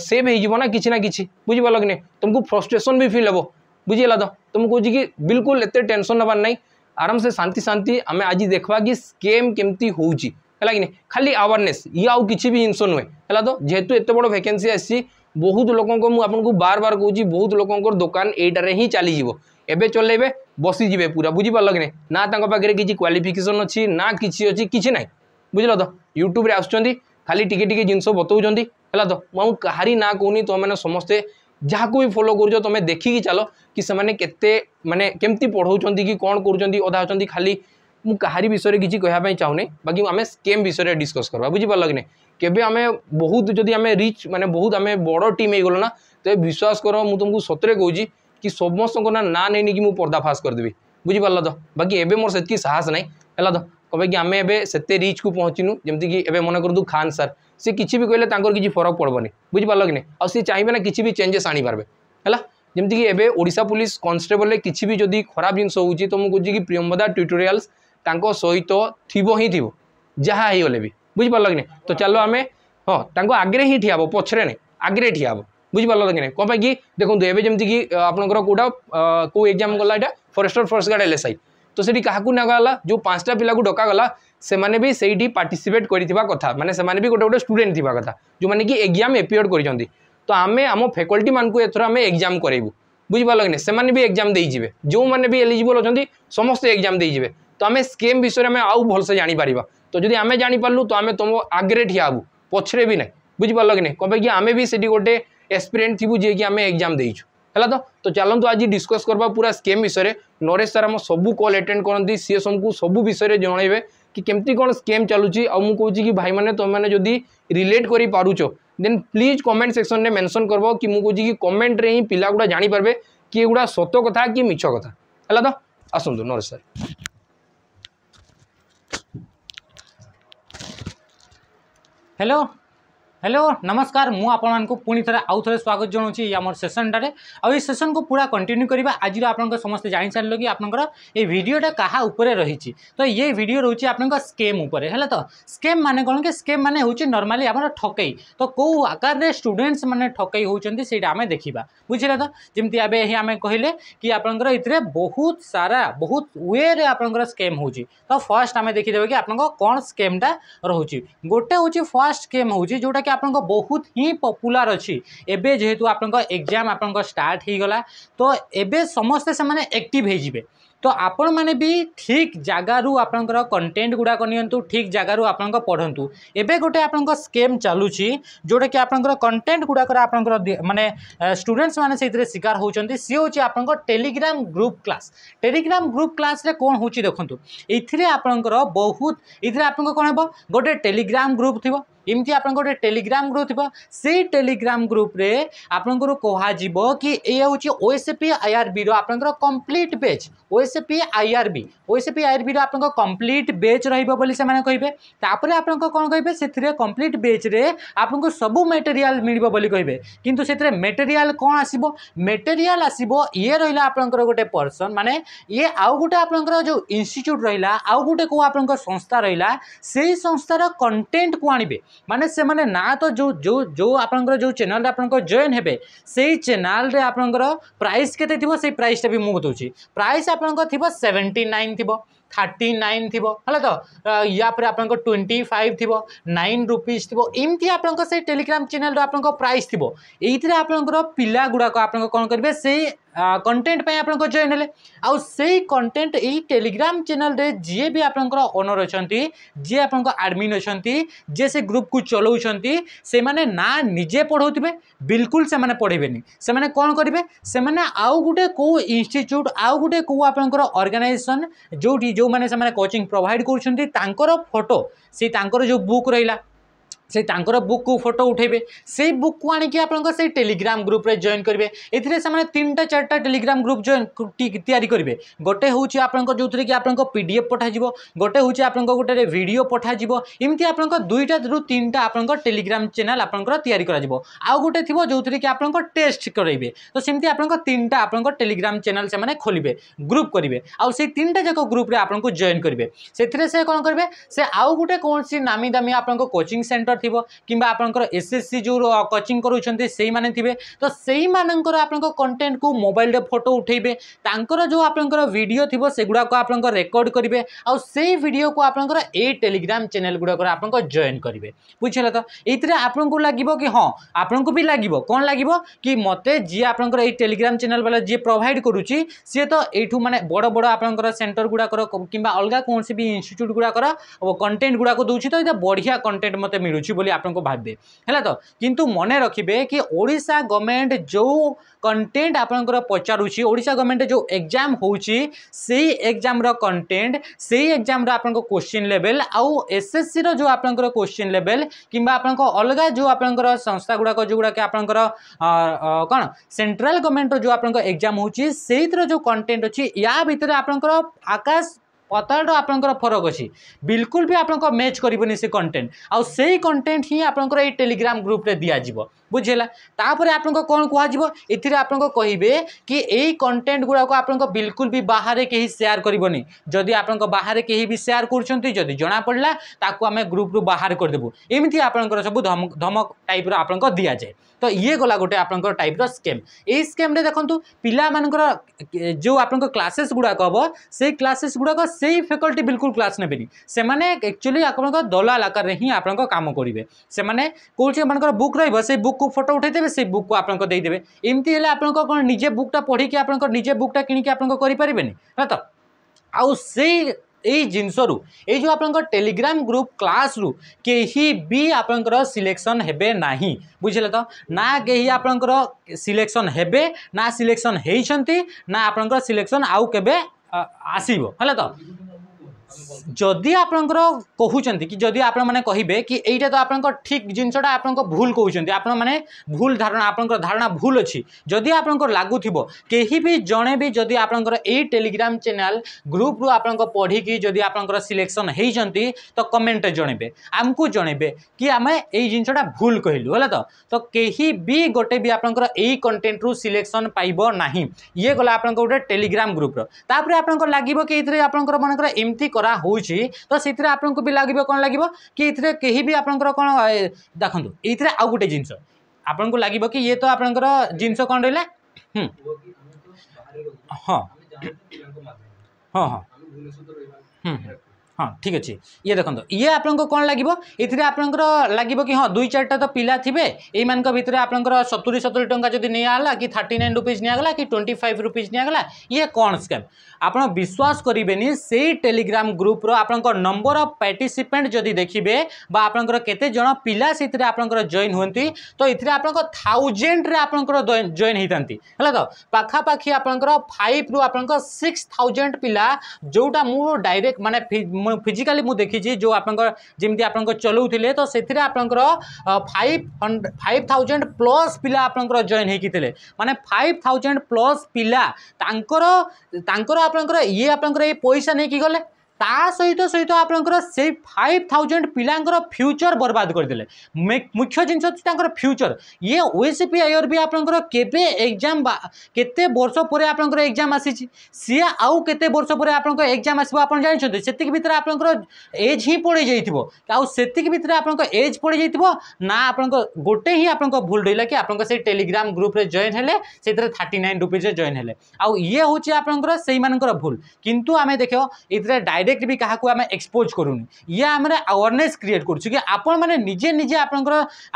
सेव होना किसी ना कि बुझीपाल कि नहीं तुमको फ्रस्ट्रेसन भी फिल हे बुझीगला तो तुमको कह बिल्कुल एत टेनसन नवार ना आराम से शांति शांति आम आज देखा कि स्केम केमती होगा कि नहीं खाली आवेरनेस ये आउ कि भी जिनस नुहे है तो जेहतु एत बड़ भैके बहुत लोग बार बार कहूँ बहुत लोग दोकान यही ही चली এবে চলাইবে বসিযে পুরা বুঝিপার কি না তাঁর পাখে কিছু কোয়ালিফিকেসন অছি না কিছু অছি কিছু নাই বুঝল তো ইউট্যুবে আসছেন খালি টিকে টিকে জিনিস বতাউছেন হল তো মু কাহি না কৌনি তোমাদের সমস্তে যা বি ফলো করছ তুমি দেখিকি চাল কি সে কেতে মানে কেমতি পড়াউছেন কি কম করছেন অধা অনেক খালি মু কাহি বিষয়ে কিছু কহা চাহুনি বাকি আমি স্কেম বিষয়ে ডিসকস করবা বুঝিপার কি কেবে আমি বহুত যদি আমি রিচ মানে বহুত আমি বড় টিম হয়ে গল না তো বিশ্বাস কর মু তোমাকে সতরে কৌছি କି ସମସ୍ତଙ୍କ ନା ନାଁ ନେଇ ନେଇକି ମୁଁ ପର୍ଦ୍ଦାଫାସ କରିଦେବି ବୁଝିପାରିଲ ତ ବାକି ଏବେ ମୋର ସେତିକି ସାହସ ନାହିଁ ହେଲା ତ କ'ଣ ପାଇଁକି ଆମେ ଏବେ ସେତେ ରିଚ୍କୁ ପହଞ୍ଚିନୁ ଯେମିତିକି ଏବେ ମନେ କରନ୍ତୁ ଖାନ୍ ସାର୍ ସେ କିଛି ବି କହିଲେ ତାଙ୍କର କିଛି ଫରକ ପଡ଼ିବନି ବୁଝିପାରିଲ କି ନାହିଁ ଆଉ ସେ ଚାହିଁବେ ନା କିଛି ବି ଚେଞ୍ଜେସ୍ ଆଣିପାରିବେ ହେଲା ଯେମିତିକି ଏବେ ଓଡ଼ିଶା ପୁଲିସ୍ କନଷ୍ଟେବଲରେ କିଛି ବି ଯଦି ଖରାପ ଜିନିଷ ହେଉଛି ତ ମୁଁ କହୁଛି କି ପ୍ରିୟମ୍ବଦା ଟ୍ୟୁଟୋରିଆଲ୍ସ ତାଙ୍କ ସହିତ ଥିବ ହିଁ ଥିବ ଯାହା ହେଇଗଲେ ବି ବୁଝିପାରିଲ କି ନାହିଁ ତ ଚାଲ ଆମେ ହଁ ତାଙ୍କ ଆଗରେ ହିଁ ଠିଆ ହେବ ପଛରେ ନାହିଁ ଆଗରେ ଠିଆ ହେବ বুঝিপারল কি না কোণ পাই দেখুন এবে যেমি কি আপনার কোটা কেউ এক্সাম গলা এটা forester force guard L S I তো সেটি কাহু নেগলা যে পাঁচটা পিলাকে ডকাগলা সেমানে বি সেইটি পার্টিসিপেট করে কথা মানে সেমানে বি গোটে গোটে স্টুডেন্ট থাকা কথা যে কি এক্সাম এপিয়র করেছেন তো আমি আম ফ্যাকল্টি মানুষ এথর আমি এক্সাম করাইবু বুঝিপারল কি না সে এক্সাম দিয়ে যে বি এলিজিবল অনেক সমস্ত এক্সাম দিয়ে তো আমি স্কেম বিষয়ে আমি আউ ভালসে জাঁপার তো যদি আমি জাঁপারু তো আমি তুম আগ্রে ঠিয়া হবু পছরে বি না বুঝিপারল কি না কবে কি আমি বি সেটি গোটে एक्सपिरीयंट थी जे कि आम एक्जाम देला तो तो आज डिस्कस कर पूरा स्कीम विषय में नरेश सर आम सब कल एटेड करती सी को सब विषय में जन कि केमती कौन स्कीम चलुची आ मुझे कि भाई मैंने तुम्हें जब रिलेट कर पार्च देन प्लीज कमेंट सेक्शन में मेनसन कर कि मुझे कि कमेंट रही पिला गुड़ा जापारे कि युवा सत कथ कि मिछ कथ है तो आसतु नरेश सर हेलो हेलो नमस्कार मुझे पुणी थे आउ थे स्वागत जनाऊँगी आम सेसन टे सेसन को पूरा कंटिन्यू करवा आज आप समस्त जान सारे कि आपंकर ये भिडटा क्या उपर रही तो ये भिड रोचे आप स्केम उपर है तो स्केम मैंने कौन तो तो? कि स्केम मैंने हूँ नर्माली आम ठकई तो कौ आकार स्टूडेंट्स मैंने ठकई होती से आम देखा बुझे तो जमी एवं आम कहले कि आपंकर बहुत सारा बहुत वे आपंकर स्केम हो तो आम देखीदेव कि आप कौन स्केमटा रोचे गोटे हूँ फर्स्ट स्केम हो जोटा ଯେଉଁଟାକି ଆପଣଙ୍କ ବହୁତ ହିଁ ପପୁଲାର ଅଛି ଏବେ ଯେହେତୁ ଆପଣଙ୍କ ଏକ୍ଜାମ୍ ଆପଣଙ୍କ ଷ୍ଟାର୍ଟ ହୋଇଗଲା ତ ଏବେ ସମସ୍ତେ ସେମାନେ ଆକ୍ଟିଭ୍ ହୋଇଯିବେ ତ ଆପଣମାନେ ବି ଠିକ୍ ଜାଗାରୁ ଆପଣଙ୍କର କଣ୍ଟେଣ୍ଟ ଗୁଡ଼ାକ ନିଅନ୍ତୁ ଠିକ୍ ଜାଗାରୁ ଆପଣଙ୍କ ପଢ଼ନ୍ତୁ ଏବେ ଗୋଟେ ଆପଣଙ୍କ ସ୍କେମ୍ ଚାଲୁଛି ଯେଉଁଟାକି ଆପଣଙ୍କର କଣ୍ଟେଣ୍ଟ ଗୁଡ଼ାକରେ ଆପଣଙ୍କର ମାନେ ଷ୍ଟୁଡେଣ୍ଟସ୍ମାନେ ସେଇଥିରେ ଶିକାର ହେଉଛନ୍ତି ସିଏ ହେଉଛି ଆପଣଙ୍କ telegram group class telegram group କ୍ଲାସ୍ରେ କ'ଣ ହେଉଛି ଦେଖନ୍ତୁ ଏଥିରେ ଆପଣଙ୍କର ବହୁତ ଏଥିରେ ଆପଣଙ୍କ କ'ଣ ହେବ ଗୋଟେ ଟେଲିଗ୍ରାମ ଗ୍ରୁପ୍ ଥିବ ଏମିତି ଆପଣଙ୍କର ଗୋଟେ ଟେଲିଗ୍ରାମ ଗ୍ରୁପ୍ ଥିବ ସେଇ ଟେଲିଗ୍ରାମ ଗ୍ରୁପ୍ରେ ଆପଣଙ୍କର କୁହାଯିବ କି ଏ ହେଉଛି ଓଏସ୍ଏପି ଆଇଆର୍ବିର ଆପଣଙ୍କର complete batch OSAP IRB OSAP ଆଇଆର୍ବିର ଆପଣଙ୍କ କମ୍ପ୍ଲିଟ୍ ବେଚ୍ ରହିବ ବୋଲି ସେମାନେ କହିବେ ତାପରେ ଆପଣଙ୍କ କ'ଣ କହିବେ ସେଥିରେ କମ୍ପ୍ଲିଟ୍ ବେଚ୍ରେ ଆପଣଙ୍କୁ ସବୁ ମେଟେରିଆଲ୍ ମିଳିବ ବୋଲି କହିବେ କିନ୍ତୁ ସେଥିରେ ମେଟେରିଆଲ୍ କ'ଣ ଆସିବ ମେଟେରିଆଲ୍ ଆସିବ ଇଏ ରହିଲା ଆପଣଙ୍କର ଗୋଟେ ପର୍ସନ୍ ମାନେ ଇଏ ଆଉ ଗୋଟେ ଆପଣଙ୍କର ଯେଉଁ ଇନଷ୍ଟିଚ୍ୟୁଟ୍ ରହିଲା ଆଉ ଗୋଟେ କେଉଁ ଆପଣଙ୍କ ସଂସ୍ଥା ରହିଲା ସେଇ ସଂସ୍ଥାର କଣ୍ଟେଣ୍ଟକୁ ଆଣିବେ ମାନେ ସେମାନେ ନା ତ ଯେଉଁ ଯେଉଁ ଯେଉଁ ଆପଣଙ୍କର ଯେଉଁ ଚ୍ୟାନେଲ୍ରେ ଆପଣଙ୍କର ଜଏନ୍ ହେବେ ସେଇ ଚ୍ୟାନେଲ୍ରେ ଆପଣଙ୍କର ପ୍ରାଇସ୍ କେତେ ଥିବ ସେଇ ପ୍ରାଇସ୍ଟା ବି ମୁଁ ବତାଉଛି ପ୍ରାଇସ୍ ଆପଣଙ୍କର ଥିବ ସେଭେଣ୍ଟି ନାଇନ୍ ଥିବ থার্টি নাইন থিব হলে তো ইয়াপরে আপনার টোয়েন্টি ফাইভ থিব নাইন রুপিজ থিব এমতি আপনার সেই টেলিগ্রাম চ্যানেল আপনার প্রাইস থিব এইতে আপনার পিলা গুড়া আপনার কম করবে সেই कंटेंट आप जॉइन है आउ से कंटेंट यही टेलीग्राम चैनल रे जी भी आपंकर ओनर अच्छा जी आप आडमिन अच्छा जे से ग्रुप को चलाऊँ से मैंने ना निजे पढ़ाऊे बिल्कुल से पढ़ेबे से कौन करेंगे से आउ गोटे कौ इन्यूट आउ गोटे कौ आप अर्गानाइजेसन जो जो मैंने कोचिंग प्रोभाइड कर फटो से जो बुक रहा সেই তাঁর বুকু ফটো উঠাইবে সেই বুকু আনিকি আপনার সেই টেলিগ্রাম গ্রুপে জয়েন করবে এতে সে তিনটা চারটা টেলিগ্রাম গ্রুপ জয়েন তৈরি করবে গোটে হচ্ছে আপনার যেতে কি আপনার পিডিএফ পঠাযিব গোটে হচ্ছে আপনার গোটে ভিডিও পঠাযিব এমতি আপনার দুইটা রু তিনটা আপনার টেলিগ্রাম চ্যানেল আপনার তৈরি করা আউ গোটে থাকবে যেতে কি আপনার টেস্ট করাইবে তো সেমতি আপনার তিনটা আপনার টেলিগ্রাম চ্যানেল সে খোলবে গ্রুপ করবে আউ সেই তিনটা যাক গ্রুপে আপনার জয়েন করবে সেথিরে সে কম করবে সে আউ গোটে কোণী নামি দামি আপনার কোচিং সেন্টর ଥିବ କିମ୍ବା ଆପଣଙ୍କର ଏସ୍ଏସ୍ସି ଯେଉଁ କୋଚିଂ କରୁଛନ୍ତି ସେଇମାନେ ଥିବେ ତ ସେଇମାନଙ୍କର ଆପଣଙ୍କ କଣ୍ଟେଣ୍ଟକୁ ମୋବାଇଲରେ ଫଟୋ ଉଠାଇବେ ତାଙ୍କର ଯେଉଁ ଆପଣଙ୍କର ଭିଡ଼ିଓ ଥିବ ସେଗୁଡ଼ାକ ଆପଣଙ୍କ ରେକର୍ଡ଼ କରିବେ ଆଉ ସେଇ ଭିଡ଼ିଓକୁ ଆପଣଙ୍କର ଏଇ ଟେଲିଗ୍ରାମ ଚ୍ୟାନେଲ ଗୁଡ଼ାକରେ ଆପଣଙ୍କ ଜଏନ୍ କରିବେ ବୁଝିଲେ ତ ଏଇଥିରେ ଆପଣଙ୍କୁ ଲାଗିବ କି ହଁ ଆପଣଙ୍କୁ ବି ଲାଗିବ କ'ଣ ଲାଗିବ କି ମୋତେ ଯିଏ ଆପଣଙ୍କର ଏଇ ଟେଲିଗ୍ରାମ ଚ୍ୟାନେଲ ବାଲା ଯିଏ ପ୍ରୋଭାଇଡ଼ କରୁଛି ସିଏ ତ ଏଇଠୁ ମାନେ ବଡ଼ ବଡ଼ ଆପଣଙ୍କର ସେଣ୍ଟର ଗୁଡ଼ାକର କିମ୍ବା ଅଲଗା କୌଣସି ବି ଇନଷ୍ଟିଚ୍ୟୁଟ୍ ଗୁଡ଼ାକର କଣ୍ଟେଣ୍ଟ ଗୁଡ଼ାକ ଦେଉଛି ତ ଏଇଟା ବଢ଼ିଆ କଣ୍ଟେଣ୍ଟ ମୋତେ ମିଳୁଛି ମିଳୁଛି ବୋଲି ଆପଣଙ୍କୁ ଭାବିବେ ହେଲା ତ କିନ୍ତୁ ମନେ ରଖିବେ କି ଓଡ଼ିଶା ଗଭର୍ଣ୍ଣମେଣ୍ଟ ଯେଉଁ କଣ୍ଟେଣ୍ଟ ଆପଣଙ୍କର ପଚାରୁଛି ଓଡ଼ିଶା ଗଭର୍ଣ୍ଣମେଣ୍ଟ ଯେଉଁ ଏକ୍ଜାମ୍ ହେଉଛି ସେଇ ଏକ୍ଜାମ୍ର କଣ୍ଟେଣ୍ଟ ସେଇ ଏକ୍ଜାମ୍ର ଆପଣଙ୍କ କୋଶ୍ଚିନ୍ ଲେଭେଲ୍ ଆଉ ଏସ୍ଏସ୍ସିର ଯେଉଁ ଆପଣଙ୍କର କୋଶ୍ଚିନ୍ ଲେଭେଲ୍ କିମ୍ବା ଆପଣଙ୍କ ଅଲଗା ଯେଉଁ ଆପଣଙ୍କର ସଂସ୍ଥା ଗୁଡ଼ାକ ଯେଉଁଗୁଡ଼ାକ ଆପଣଙ୍କର କ'ଣ ସେଣ୍ଟ୍ରାଲ୍ ଗଭର୍ଣ୍ଣମେଣ୍ଟର ଯେଉଁ ଆପଣଙ୍କ ଏକ୍ଜାମ୍ ହେଉଛି ସେଇଥିର ଯେଉଁ କଣ୍ଟେଣ୍ଟ ଅଛି ୟା ଭିତରେ ଆପଣଙ୍କର ଆକାଶ ପତାଳର ଆପଣଙ୍କର ଫରକ ଅଛି ବିଲକୁଲ ବି ଆପଣଙ୍କ ମ୍ୟାଚ୍ କରିବନି ସେ କଣ୍ଟେଣ୍ଟ ଆଉ ସେଇ କଣ୍ଟେଣ୍ଟ ହିଁ ଆପଣଙ୍କର ଏଇ ଟେଲିଗ୍ରାମ ଗ୍ରୁପ୍ରେ ଦିଆଯିବ ବୁଝିହେଲା ତାପରେ ଆପଣଙ୍କ କ'ଣ କୁହାଯିବ ଏଥିରେ ଆପଣଙ୍କ କହିବେ କି ଏଇ କଣ୍ଟେଣ୍ଟ ଗୁଡ଼ାକ ଆପଣଙ୍କ ବିଲକୁଲ ବି ବାହାରେ କେହି ସେୟାର କରିବନି ଯଦି ଆପଣଙ୍କ ବାହାରେ କେହି ବି ସେୟାର କରୁଛନ୍ତି ଯଦି ଜଣାପଡ଼ିଲା ତାକୁ ଆମେ ଗ୍ରୁପରୁ ବାହାର କରିଦେବୁ ଏମିତି ଆପଣଙ୍କର ସବୁ ଧମକ ଟାଇପ୍ର ଆପଣଙ୍କ ଦିଆଯାଏ ତ ଇଏ ଗଲା ଗୋଟେ ଆପଣଙ୍କର ଟାଇପ୍ର ସ୍କେମ୍ ଏଇ ସ୍କେମ୍ରେ ଦେଖନ୍ତୁ ପିଲାମାନଙ୍କର ଯେଉଁ ଆପଣଙ୍କ କ୍ଲାସେସ୍ ଗୁଡ଼ାକ ହେବ ସେଇ କ୍ଲାସେସ୍ ଗୁଡ଼ାକ ସେଇ ଫ୍ୟାକଲ୍ଟି ବିଲକୁଲ କ୍ଲାସ୍ ନେବେନି ସେମାନେ ଆକ୍ଚୁଆଲି ଆପଣଙ୍କ ଦଲାଲ ଆକାରରେ ହିଁ ଆପଣଙ୍କ କାମ କରିବେ ସେମାନେ କହୁଛି ଆପଣଙ୍କର ବୁକ୍ ରହିବ ସେଇ ବୁକ୍ বুক ফটো উঠাই দেবে সেই বুক আপনার দিয়ে দেবে এমতি হলে আপনার কোণ নিজে বুকটা পড়িকি আপনার নিজে বুকটা কিনিকি আপনার করে পারবে হ্যাঁ তো আউ সেই এই জিনিসরু এই যে আপনার টেলিগ্রাম গ্রুপ ক্লাসরু কেহি বি আপনার সিলেকশন হেবে না বুঝলে তো না কেহি আপনার সিলেকশন হেবে না সিলেকশন হয়েছেন না আপনার সিলেকশন আউ কেবে আসব হলে তো ଯଦି ଆପଣଙ୍କର କହୁଛନ୍ତି କି ଯଦି ଆପଣମାନେ କହିବେ କି ଏଇଟା ତ ଆପଣଙ୍କ ଠିକ୍ ଜିନିଷଟା ଆପଣଙ୍କ ଭୁଲ କହୁଛନ୍ତି ଆପଣମାନେ ଭୁଲ ଧାରଣା ଆପଣଙ୍କର ଧାରଣା ଭୁଲ ଅଛି ଯଦି ଆପଣଙ୍କର ଲାଗୁଥିବ କେହି ବି ଜଣେ ବି ଯଦି ଆପଣଙ୍କର ଏଇ ଟେଲିଗ୍ରାମ ଚ୍ୟାନେଲ ଗ୍ରୁପରୁ ଆପଣଙ୍କ ପଢ଼ିକି ଯଦି ଆପଣଙ୍କର ସିଲେକ୍ସନ୍ ହେଇଛନ୍ତି ତ କମେଣ୍ଟରେ ଜଣେଇବେ ଆମକୁ ଜଣେଇବେ କି ଆମେ ଏଇ ଜିନିଷଟା ଭୁଲ କହିଲୁ ହେଲା ତ ତ କେହି ବି ଗୋଟେ ବି ଆପଣଙ୍କର ଏଇ କଣ୍ଟେଣ୍ଟରୁ ସିଲେକ୍ସନ୍ ପାଇବ ନାହିଁ ଇଏ ଗଲା ଆପଣଙ୍କ ଗୋଟେ ଟେଲିଗ୍ରାମ ଗ୍ରୁପର ତାପରେ ଆପଣଙ୍କର ଲାଗିବ କି ଏଥିରେ ଆପଣଙ୍କର ମନେକର ଏମିତି କରାହେଉଛି ତ ସେଥିରେ ଆପଣଙ୍କୁ ବି ଲାଗିବ କ'ଣ ଲାଗିବ କି ଏଥିରେ କେହି ବି ଆପଣଙ୍କର କ'ଣ ଦେଖନ୍ତୁ ଏଇଥିରେ ଆଉ ଗୋଟେ ଜିନିଷ ଆପଣଙ୍କୁ ଲାଗିବ କି ଇଏ ତ ଆପଣଙ୍କର ଜିନିଷ କ'ଣ ରହିଲା ହଁ ହଁ ହଁ ହଁ ହଁ ଠିକ୍ ଅଛି ଇଏ ଦେଖନ୍ତୁ ଇଏ ଆପଣଙ୍କୁ କ'ଣ ଲାଗିବ ଏଥିରେ ଆପଣଙ୍କର ଲାଗିବ କି ହଁ ଦୁଇ ଚାରିଟା ତ ପିଲା ଥିବେ ଏଇମାନଙ୍କ ଭିତରେ ଆପଣଙ୍କର ସତୁରି ସତୁରି ଟଙ୍କା ଯଦି ନିଆଗଲା କି ଥାର୍ଟି ନାଇନ୍ ରୁପିଜ୍ ନିଆଗଲା କି ଟ୍ୱେଣ୍ଟି ଫାଇଭ୍ ରୁପିଜ୍ ନିଆଗଲା ଇଏ କ'ଣ ସ୍କାମ୍ ଆପଣ ବିଶ୍ୱାସ କରିବେନି ସେଇ ଟେଲିଗ୍ରାମ ଗ୍ରୁପ୍ର ଆପଣଙ୍କ ନମ୍ବର ଅଫ୍ ପାର୍ଟିସିପେଣ୍ଟ ଯଦି ଦେଖିବେ ବା ଆପଣଙ୍କର କେତେ ଜଣ ପିଲା ସେଥିରେ ଆପଣଙ୍କର ଜଏନ୍ ହୁଅନ୍ତି ତ ଏଥିରେ ଆପଣଙ୍କ ଥାଉଜେଣ୍ଡରେ ଆପଣଙ୍କର ଜଏନ୍ ହେଇଥାନ୍ତି ହେଲା ତ ପାଖାପାଖି ଆପଣଙ୍କର ଫାଇଭ୍ରୁ ଆପଣଙ୍କ ସିକ୍ସ ଥାଉଜେଣ୍ଡ ପିଲା ଯେଉଁଟା ମୁଁ ଡାଇରେକ୍ଟ ମାନେ ফিজিকালি মু দেখিছি যে আপনার যেমি আপনার চলাউলে তো সে আপনার five hundred five thousand plus পিলা আপনার জয়েন হয়েকিলে মানে ফাইভ থাউজেন্ড প্লস পিলা তাঁর তাঁর আপনার ইয়ে আপনার এই পয়সা নিয়ে গলে ता सहित सहित आप फाइव थाउजेंड पिलांर फ्यूचर बर्बाद करदे मुख्य जिनस फ्यूचर ये ओसीपी आईओर भी आपंकर एग्जाम के बर्ष पर आपंकर एग्जाम आसी सी आउ के वर्ष पर आपंकर एग्जाम आसो आप जानते से भितर आप एज हि पड़े जाइक भितर आप एज पड़े जा आप गोटे ही आप भूल रही है कि आप टेलीग्राम ग्रुप जॉन है से थर्टी नाइन रुपीज जॉन है आउ ये हूँ आप भूल कितु आम देख ये डायरेक्ट डायरेक्ट भी क्या आम एक्सपोज करूँ ये आम आवेरने क्रिएट करुच्छू कि आपजे निजे आप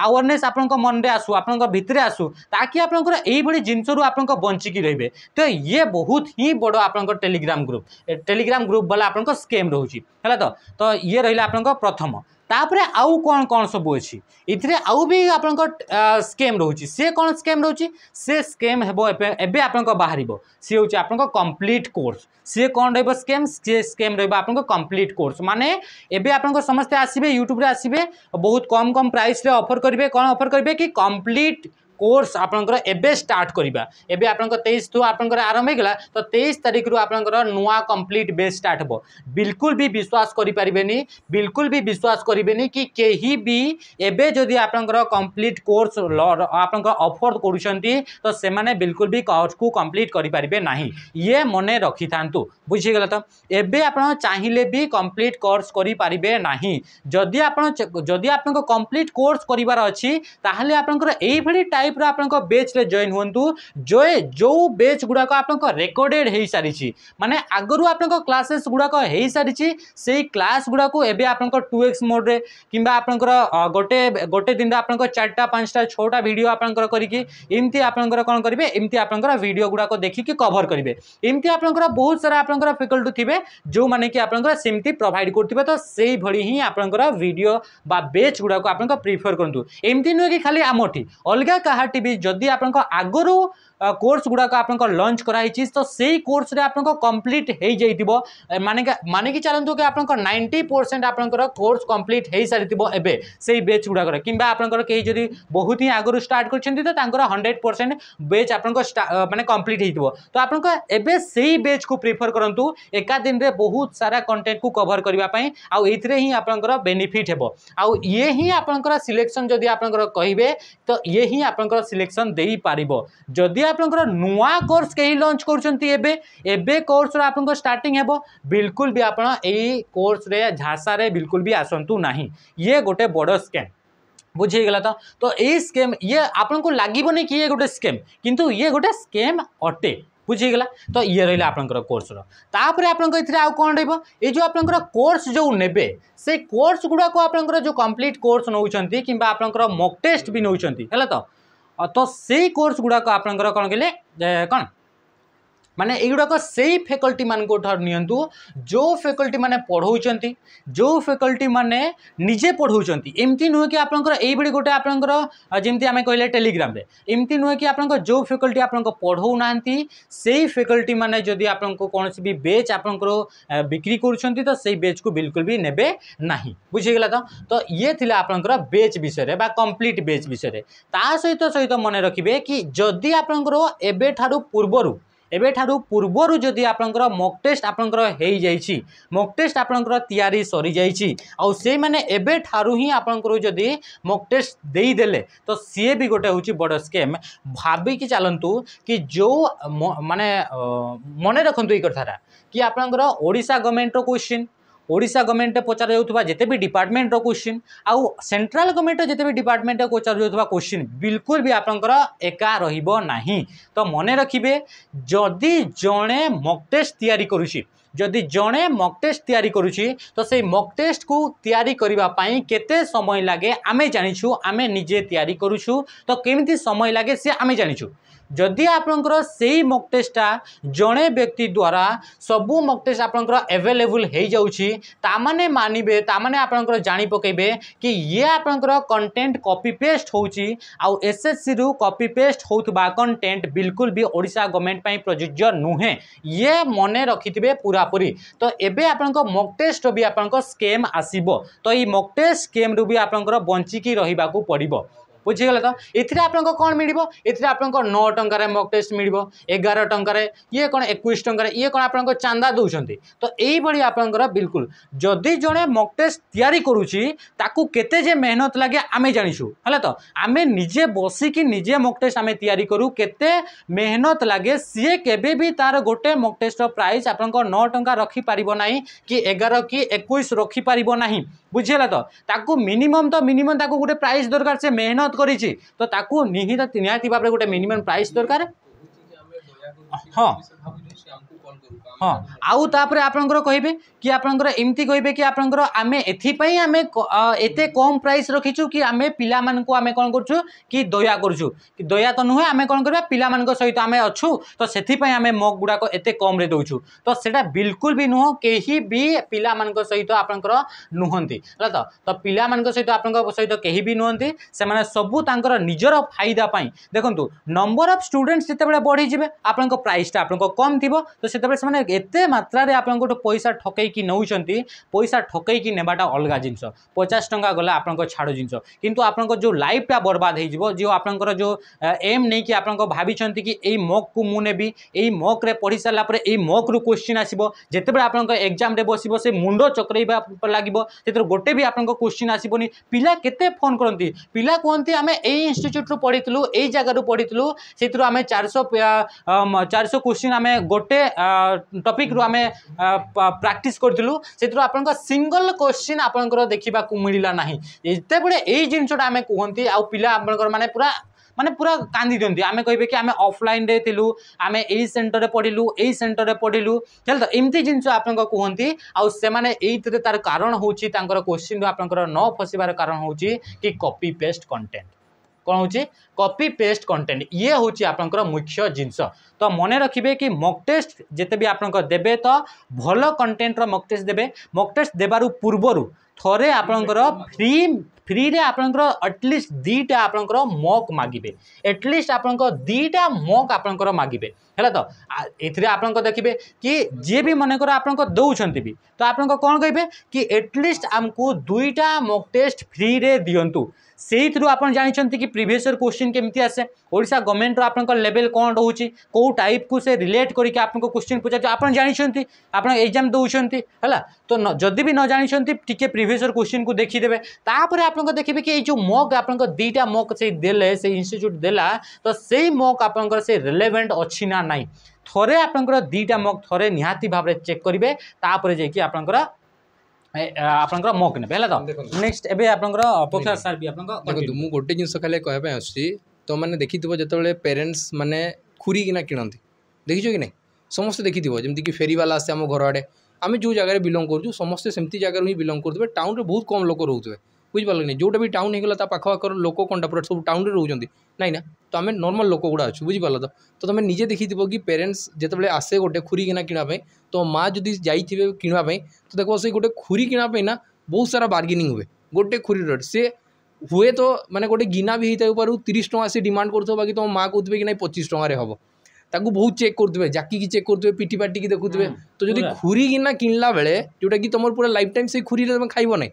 आवेरने मन में आसू आप भितर आसू ताकि आप जिनसर आप बचिक रे तो ये बहुत ही बड़ आप टेलीग्राम ग्रुप टेलीग्राम ग्रुप वाला आप स्केम रोचे है तो ये रहा आप प्रथम तापर आउ कौन कौन सब अच्छी भी आप स्केम रोच सी कौन स्कैम रोज से स्कैम हे बाहर सी हूँ आप कम्प्लीट कोर्स सी कौन रोक स्कैम सी स्कैम रहा कम्प्लीट कोर्स माने एपं समस्ते आसबे यूट्यूब आसबे बहुत कम कम प्राइस अफर करेंगे कौन अफर करेंगे कि कम्प्लीट कोर्स आप स्टार्ट करवा आप तेईस आपंकर आरंभ हो गला तो तेईस तारीख रू आप नुआ कम्प्लीट बेस स्टार्ट हे बिलकुल भी विश्वास करें बिलकुल भी विश्वास करें कि कहीं भी एवं जदि आप कम्प्लीट कोर्स आपफर कर तो से बिलकुल भी कोर्स को कम्प्लीट करें ये मन रखि था बुझीगला तो ये आप चाहिए भी कम्प्लीट कोर्स करें जदि आप कम्प्लीट कोर्स कर टाइप आपको बेच रे जॉइन हूँ जो जो बेच गुड़ाक आपको रेकर्डेड हो सारी मानने आगु आप क्लासेस गुड़ाक हो सारी से क्लास गुड़ाक एवं आप टू एक्स मोड्रे कि आप गोटे गोटे दिन आप चार्टा पाँचटा छटा भिड आप करमती आप कौन करेंगे एमती आप भिड गुड़ाक देखिकी कभर करेंगे एमती आप बहुत सारा आप फैकल्टी थे जो मैंने कि आप सेमती प्रोभाइड करेंगे तो से भाई हिं आप भिड बा बेच गुड़ाक आप प्रिफर करूँ एमती नुहे कि खाली आमठी अलग ଆହା ଟିଭି ଯଦି ଆପଣଙ୍କ ଆଗରୁ কোর্স গুড়া আপনার লঞ্চ করা হয়েছে তো সেই কোর্সরে আপনার কমপ্লিট হয়ে যাই মানে মানিকি চালু কি আপনার নাইনটি পরসেন্ট আপনার কোর্স কমপ্লিট হয়ে সারি এবে সেই বেচ গুড়াকর কিংবা আপনার কেউ যদি বহুত হি আগর স্টার্ট করছেন তো তাঁর হন্ড্রেড পরসেন্ট বেচ আপনার মানে কমপ্লিট হয়ে তো আপনার এবে সেই বেচ কু প্রিফর করতু একা দিনে বহুত সারা কন্টেন্ট কু কভর করা आईरे हिं आप बेनिफिट हे आउ ये हिं आप सिलेक्शन जदि आप कहे तो ये हिं आप सिलेक्शन दे पार जदि आपर नुआ कोर्स कहीं लंच करोर्स आप स्टार्टिंग हे बिलकुल भी आप कोर्स झासा बिलकुल भी आसतु ना ये गोटे बड़ स्कैम बुझेगला तो तो यही स्कैम ये आपन को लगे नहीं कि ये गोटे स्कैम किंतु ये गोटे स्कैम अटे बुझेगला तो ये रहा आप कोर्स रहापर आप कौन रही जो आपंकर कोर्स जो ने से कोर्स गुड़ाक आप कम्प्लीट कोर्स नौ नौकर मक टेस्ट भी नौ तो অত সেই কোর্স গুডা কা আপন গরা কোন গলে কোন माने युवाक से फैकल्टी मानूँ जो फैकल्टी मैंने पढ़ाऊँ जो फैकल्टी मैंने निजे पढ़ाऊँ एमती नुह कि आप गोटे आपंकर जमी आम कहे टेलीग्राम एमती नुह कि आपंकर जो फैकल्टी आपंक पढ़ाऊना से फैकल्टी मैंने जदि आप कौन सी भी बेच आप बिक्री कर तो से बेच को बिलकुल भी नेबे ने बुझेगला तो तो ये आपंकर बेच विषय बा कम्प्लीट बेच विषय ता सहित सहित मन रखिए कि जदि आपंकर पूर्वरू এবেঠারু পূর্বরু যদি আপনার মক টেস্ট আপনার হয়ে যাই মক টেস্ট আপনার তিয়ারি সরি যাই সেই মানে এবেঠারু হি আপনার যদি মক টেস্ট দিয়েদেলে তো সি বি গোটে হচ্ছে বড় স্কেম ভাবিকি চালু কি যে মানে মনে রাখতু এই কথাটা কি আপনার ওড়শা গভর্নমেন্টর কোশ্চিন ଓଡ଼ିଶା ଗଭର୍ଣ୍ଣମେଣ୍ଟ ପଚରାଯାଉଥିବା ଯେତେ ବି ଡିପାର୍ଟମେଣ୍ଟର କୋଶ୍ଚିନ୍ ଆଉ ସେଣ୍ଟ୍ରାଲ ଗଭର୍ଣ୍ଣମେଣ୍ଟର ଯେତେ ବି ଡିପାର୍ଟମେଣ୍ଟର ପଚରାଯାଉଥିବା କୋଶ୍ଚିନ୍ ବିଲକୁଲ ବି ଆପଣଙ୍କର ଏକା ରହିବ ନାହିଁ ତ ମନେ ରଖିବେ ଯଦି ଜଣେ ମକ୍ ଟେଷ୍ଟ ତିଆରି କରୁଛି ଯଦି ଜଣେ ମକ୍ ଟେଷ୍ଟ ତିଆରି କରୁଛି ତ ସେଇ ମକ୍ ଟେଷ୍ଟକୁ ତିଆରି କରିବା ପାଇଁ କେତେ ସମୟ ଲାଗେ ଆମେ ଜାଣିଛୁ ଆମେ ନିଜେ ତିଆରି କରୁଛୁ ତ କେମିତି ସମୟ ଲାଗେ ସେ ଆମେ ଜାଣିଛୁ ଯଦି ଆପଣଙ୍କର ସେଇ ମକ୍ ଟେଷ୍ଟଟା ଜଣେ ବ୍ୟକ୍ତି ଦ୍ୱାରା ସବୁ ମକ୍ ଟେଷ୍ଟ ଆପଣଙ୍କର ଆଭେଲେବୁଲ୍ ହୋଇଯାଉଛି ତାମାନେ ମାନିବେ ତାମାନେ ଆପଣଙ୍କର ଜାଣି ପକାଇବେ କି ଇଏ ଆପଣଙ୍କର କଣ୍ଟେଣ୍ଟ କପି ପେଷ୍ଟ ହେଉଛି ଆଉ ଏସ୍ଏସ୍ସିରୁ କପି ପେଷ୍ଟ ହେଉଥିବା କଣ୍ଟେଣ୍ଟ ବିଲକୁଲ ବି ଓଡ଼ିଶା ଗଭର୍ଣ୍ଣମେଣ୍ଟ ପାଇଁ ପ୍ରଯୁଜ୍ୟ ନୁହେଁ ଇଏ ମନେ ରଖିଥିବେ ପୁରାପୁରି ତ ଏବେ ଆପଣଙ୍କ ମକ୍ ଟେଷ୍ଟର ବି ଆପଣଙ୍କ ସ୍କେମ୍ ଆସିବ ତ ଏଇ ମକ୍ ଟେଷ୍ଟ ସ୍କେମ୍ରୁ ବି ଆପଣଙ୍କର ବଞ୍ଚିକି ରହିବାକୁ ପଡ଼ିବ ବୁଝିଗଲେ ତ ଏଥିରେ ଆପଣଙ୍କୁ କ'ଣ ମିଳିବ ଏଥିରେ ଆପଣଙ୍କ ନଅ ଟଙ୍କାରେ ମକ୍ ଟେଷ୍ଟ ମିଳିବ ଏଗାର ଟଙ୍କାରେ ଇଏ କ'ଣ ଏକୋଇଶ ଟଙ୍କାରେ ଇଏ କ'ଣ ଆପଣଙ୍କ ଚାନ୍ଦା ଦେଉଛନ୍ତି ତ ଏଇଭଳି ଆପଣଙ୍କର ବିଲକୁଲ ଯଦି ଜଣେ ମକ୍ ଟେଷ୍ଟ ତିଆରି କରୁଛି ତାକୁ କେତେ ଯେ ମେହନତ ଲାଗେ ଆମେ ଜାଣିଛୁ ହେଲା ତ ଆମେ ନିଜେ ବସିକି ନିଜେ ମକ୍ ଟେଷ୍ଟ ଆମେ ତିଆରି କରୁ କେତେ ମେହନତ ଲାଗେ ସିଏ କେବେ ବି ତାର ଗୋଟେ ମକ୍ ଟେଷ୍ଟର ପ୍ରାଇସ୍ ଆପଣଙ୍କ ନଅ ଟଙ୍କା ରଖିପାରିବ ନାହିଁ କି ଏଗାର କି ଏକୋଇଶ ରଖିପାରିବ ନାହିଁ বুঝিলা তো তাকে মিনিমম তো মিনিমম তাকে গোটে প্রাইস দরকার সে মেহনত করেছি তো তাকে নিহিত নিহতি ভাবে গোটে মিনিমম প্রাইস দরকার হ্যাঁ हाँ आउतापर आपर कहे कि आपंकर एमती कहे कि आपंकर एत कम प्राइस रखीचु कि आम पा कौन कर दया कर दया तो नुह आम कौन कर पिला सहित आम अच्छू तो से आम मग गुड़ाक कम्रे दे तो सीटा बिलकुल भी नुह कहीं भी पिला सहित आपंकर नुहति है तो पिला पाला सहित आप सहित कहीं भी नुहति से सबूर निजर फायदापी देखो नंबर अफ स्टूडेंट्स जितेबाला बढ़ी जाए आप प्राइसटा आप कम थी तो से ସେତେବେଳେ ସେମାନେ ଏତେ ମାତ୍ରାରେ ଆପଣଙ୍କଠୁ ପଇସା ଠକେଇକି ନେଉଛନ୍ତି ପଇସା ଠକେଇକି ନେବାଟା ଅଲଗା ଜିନିଷ ପଚାଶ ଟଙ୍କା ଗଲା ଆପଣଙ୍କ ଛାଡ଼ ଜିନିଷ କିନ୍ତୁ ଆପଣଙ୍କ ଯେଉଁ ଲାଇଫ୍ଟା ବର୍ବାଦ ହେଇଯିବ ଯେଉଁ ଆପଣଙ୍କର ଯେଉଁ ଏମ୍ ନେଇକି ଆପଣଙ୍କ ଭାବିଛନ୍ତି କି ଏଇ ମକ୍କୁ ମୁଁ ନେବି ଏଇ ମକ୍ରେ ପଢ଼ି ସାରିଲା ପରେ ଏଇ ମକ୍ରୁ କୋଶ୍ଚିନ୍ ଆସିବ ଯେତେବେଳେ ଆପଣଙ୍କ ଏକ୍ଜାମ୍ରେ ବସିବ ସେ ମୁଣ୍ଡ ଚକ୍ରେଇବା ଲାଗିବ ସେଥିରୁ ଗୋଟେ ବି ଆପଣଙ୍କ କୋଶ୍ଚିନ୍ ଆସିବନି ପିଲା କେତେ ଫୋନ୍ କରନ୍ତି ପିଲା କୁହନ୍ତି ଆମେ ଏଇ ଇନଷ୍ଟିଚ୍ୟୁଟ୍ରୁ ପଢ଼ିଥିଲୁ ଏଇ ଜାଗାରୁ ପଢ଼ିଥିଲୁ ସେଥିରୁ ଆମେ ଚାରିଶହ ଚାରିଶହ କୋଶ୍ଚିନ୍ ଆମେ ଗୋଟେ ଟପିକ୍ରୁ ଆମେ ପ୍ରାକ୍ଟିସ୍ କରିଥିଲୁ ସେଥିରୁ ଆପଣଙ୍କ ସିଙ୍ଗଲ୍ କୋଶ୍ଚିନ୍ ଆପଣଙ୍କର ଦେଖିବାକୁ ମିଳିଲା ନାହିଁ ଯେତେବେଳେ ଏଇ ଜିନିଷଟା ଆମେ କୁହନ୍ତି ଆଉ ପିଲା ଆପଣଙ୍କର ମାନେ ପୁରା ମାନେ ପୁରା କାନ୍ଦି ଦିଅନ୍ତି ଆମେ କହିବେ କି ଆମେ ଅଫଲାଇନ୍ରେ ଥିଲୁ ଆମେ ଏଇ ସେଣ୍ଟରରେ ପଢ଼ିଲୁ ଏଇ ସେଣ୍ଟରରେ ପଢ଼ିଲୁ ହେଲେ ତ ଏମିତି ଜିନିଷ ଆପଣଙ୍କ କୁହନ୍ତି ଆଉ ସେମାନେ ଏଇଥିରେ ତାର କାରଣ ହେଉଛି ତାଙ୍କର କୋଶ୍ଚିନ୍ରୁ ଆପଣଙ୍କର ନ ଫସିବାର କାରଣ ହେଉଛି କି କପି ପେଷ୍ଟ କଣ୍ଟେଣ୍ଟ କ'ଣ ହେଉଛି କପି ପେଷ୍ଟ କଣ୍ଟେଣ୍ଟ ଇଏ ହେଉଛି ଆପଣଙ୍କର ମୁଖ୍ୟ ଜିନିଷ ତ ମନେ ରଖିବେ କି ମକ୍ ଟେଷ୍ଟ ଯେତେ ବି ଆପଣଙ୍କ ଦେବେ ତ ଭଲ କଣ୍ଟେଣ୍ଟର ମକ୍ ଟେଷ୍ଟ ଦେବେ ମକ୍ ଟେଷ୍ଟ ଦେବାରୁ ପୂର୍ବରୁ ଥରେ ଆପଣଙ୍କର ଫ୍ରି ଫ୍ରିରେ ଆପଣଙ୍କର ଆଟଲିଷ୍ଟ ଦୁଇଟା ଆପଣଙ୍କର ମକ୍ ମାଗିବେ ଆଟଲିଷ୍ଟ ଆପଣଙ୍କ ଦୁଇଟା ମକ୍ ଆପଣଙ୍କର ମାଗିବେ ହେଲା ତ ଏଥିରେ ଆପଣଙ୍କ ଦେଖିବେ କି ଯିଏ ବି ମନେକର ଆପଣଙ୍କ ଦେଉଛନ୍ତି ବି ତ ଆପଣଙ୍କ କ'ଣ କହିବେ କି ଆଟଲିଷ୍ଟ ଆମକୁ ଦୁଇଟା ମକ୍ ଟେଷ୍ଟ ଫ୍ରିରେ ଦିଅନ୍ତୁ ସେଇଥିରୁ ଆପଣ ଜାଣିଛନ୍ତି କି ପ୍ରିଭିୟସ୍ ଇୟର୍ କୋଶ୍ଚିନ୍ କେମିତି ଆସେ ଓଡ଼ିଶା ଗଭର୍ଣ୍ଣମେଣ୍ଟର ଆପଣଙ୍କ ଲେଭେଲ୍ କ'ଣ ରହୁଛି କେଉଁ ଟାଇପ୍କୁ ସେ ରିଲେଟ୍ କରିକି ଆପଣଙ୍କୁ କୋଶ୍ଚିନ୍ ପଚାରୁଛି ଆପଣ ଜାଣିଛନ୍ତି ଆପଣ ଏକ୍ଜାମ୍ ଦେଉଛନ୍ତି ହେଲା ତ ଯଦି ବି ନ ଜାଣିଛନ୍ତି ଟିକେ ପ୍ରିଭିୟସ୍ ଇୟର୍ କୋଶ୍ଚିନ୍କୁ ଦେଖିଦେବେ ତାପରେ ଆପଣଙ୍କ ଦେଖିବେ କି ଏଇ ଯେଉଁ ମକ୍ ଆପଣଙ୍କ ଦୁଇଟା ମକ୍ ସେଇ ଦେଲେ ସେ ଇନଷ୍ଟିଚ୍ୟୁଟ୍ ଦେଲା ତ ସେଇ ମକ୍ ଆପଣଙ୍କର ସେ ରିଲେଭେଣ୍ଟ ଅଛି ନା ନାହିଁ ଥରେ ଆପଣଙ୍କର ଦୁଇଟା ମକ୍ ଥରେ ନିହାତି ଭାବରେ ଚେକ୍ କରିବେ ତାପରେ ଯାଇକି ଆପଣଙ୍କର ଆପଣଙ୍କର ମୋ ନେବେ ହେଲା ତ ନେକ୍ସଟ ଏବେ ଆପଣଙ୍କର ଅପେକ୍ଷା ସାର୍ ବି ଆପଣଙ୍କ ଦେଖନ୍ତୁ ମୁଁ ଗୋଟେ ଜିନିଷ ଖାଲି କହିବା ପାଇଁ ଆସୁଛି ତୁମମାନେ ଦେଖିଥିବ ଯେତେବେଳେ ପେରେଣ୍ଟସ୍ ମାନେ ଖୁରିକିନା କିଣନ୍ତି ଦେଖିଛ କି ନାହିଁ ସମସ୍ତେ ଦେଖିଥିବ ଯେମିତିକି ଫେରିବାଲା ଆସେ ଆମ ଘର ଆଡ଼େ ଆମେ ଯେଉଁ ଜାଗାରେ ବିଲଙ୍ଗ କରୁଛୁ ସମସ୍ତେ ସେମିତି ଜାଗାରୁ ହିଁ ବିଲଙ୍ଗ କରୁଥିବେ ଟାଉନରେ ବହୁତ କମ୍ ଲୋକ ରହୁଥିବେ বুঝিপারল কি যেটা বি টাউন হয়ে তা পাখাপাখর লোক কোনটা পুরা সব টাউনে রোচান নাই না তো আমি নর্মাল লোক গুড়া অছু বুঝিপারল তো তো তুমি নিজে দেখিথিব কি প্যারেন্টস যেতবে আসে গোটে খুরি কিনা কিনা তো মা যদি যাইথিবে কিনা তো দেখো সেই গোটে খুরি কিনা না ବହୁତ ସାରା ବାର୍ଗେନିଂ ହୁଏ ଗୋଟେ ଖୁରୀ ରେଟ୍ ସେ ହୁଏ ତ ମାନେ ଗୋଟେ ଗିନା ବି ହେଇଥାଇପାରୁ ତିରିଶ ଟଙ୍କା ସେ ଡିମାଣ୍ଡ କରୁଥିବ ବାକି ତୁମ ମାଆ କହୁଥିବେ କି ନାଇଁ ପଚିଶ ଟଙ୍କାରେ ହେବ ତାକୁ ବହୁତ ଚେକ୍ କରୁଥିବେ ଜାକିକି ଚେକ୍ କରୁଥିବେ ପିଟି ପାଟିକି ଦେଖୁଥିବେ ତ ଯଦି ଖୁରୀ ଗିନା କିଣିଲା ବେଳେ ଯେଉଁଟାକି ତୁମର ପୁରା ଲାଇଫ୍ ଟାଇମ୍ ସେଇ ଖୁରୀରେ ତୁମେ ଖାଇବ ନାହିଁ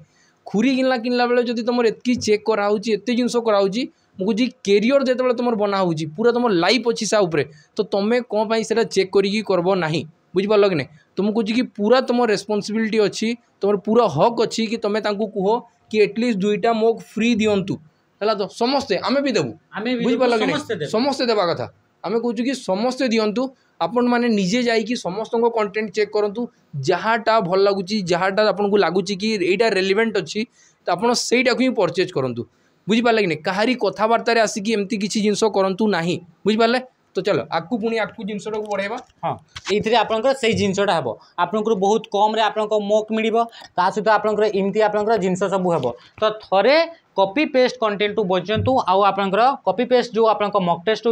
খুরি କିଣିଲା କିଣିଲା ବେଳେ ଯଦି ତୁମର ଏତିକି ଚେକ୍ କରାହେଉଛି ଏତେ ଜିନିଷ କରାହେଉଛି ମୁଁ କହୁଛି କେରିୟର ଯେତେବେଳେ ତୁମର ବନା ହେଉଛି ପୁରା ତୁମର ଲାଇଫ୍ ଅଛି ସା ଉପରେ ତ ତୁମେ କ'ଣ ପାଇଁ ସେଇଟା ଚେକ୍ କରିକି କରିବ ନାହିଁ ବୁଝିପାରିଲ କି ନାହିଁ ତ ମୁଁ କହୁଛି କି ପୁରା ତୁମ ରେସ୍ପନ୍ସିବିଲିଟି ଅଛି ତୁମର ପୁରା ହକ୍ ଅଛି କି ତୁମେ ତାଙ୍କୁ କୁହ କି ଏଟଲିଷ୍ଟ ଦୁଇଟା ମୋ ଫ୍ରି ଦିଅନ୍ତୁ ହେଲା ତ ସମସ୍ତେ ଆମେ ବି ଦେବୁ ବୁଝିପାରିଲ କି ନାହିଁ ସମସ୍ତେ ଦେବା କଥା ଆମେ କହୁଛୁ କି ସମସ୍ତେ ଦିଅନ୍ତୁ ଆପଣମାନେ ନିଜେ ଯାଇକି ସମସ୍ତଙ୍କ କଣ୍ଟେଣ୍ଟ ଚେକ୍ କରନ୍ତୁ ଯାହାଟା ଭଲ ଲାଗୁଛି ଯାହାଟା ଆପଣଙ୍କୁ ଲାଗୁଛି କି ଏଇଟା ରେଲିଭେଣ୍ଟ ଅଛି ତ ଆପଣ ସେଇଟାକୁ ହିଁ ପରଚେଜ୍ କରନ୍ତୁ ବୁଝିପାରିଲେ କି ନାହିଁ କାହାରି କଥାବାର୍ତ୍ତାରେ ଆସିକି ଏମିତି କିଛି ଜିନିଷ କରନ୍ତୁ ନାହିଁ ବୁଝିପାରିଲେ ତ ଚାଲ ଆକୁ ପୁଣି ଆକୁ ଜିନିଷଟାକୁ ବଢ଼େଇବା ହଁ ଏଇଥିରେ ଆପଣଙ୍କର ସେଇ ଜିନିଷଟା ହେବ ଆପଣଙ୍କର ବହୁତ କମ୍ରେ ଆପଣଙ୍କ ମକ୍ ମିଳିବ ତା ସହିତ ଆପଣଙ୍କର ଏମିତି ଆପଣଙ୍କର ଜିନିଷ ସବୁ ହେବ ତ ଥରେ कपि पेस्ट कंटेन्ट बंचतु आपर कपि पेस्ट जो आप मक टेस्ट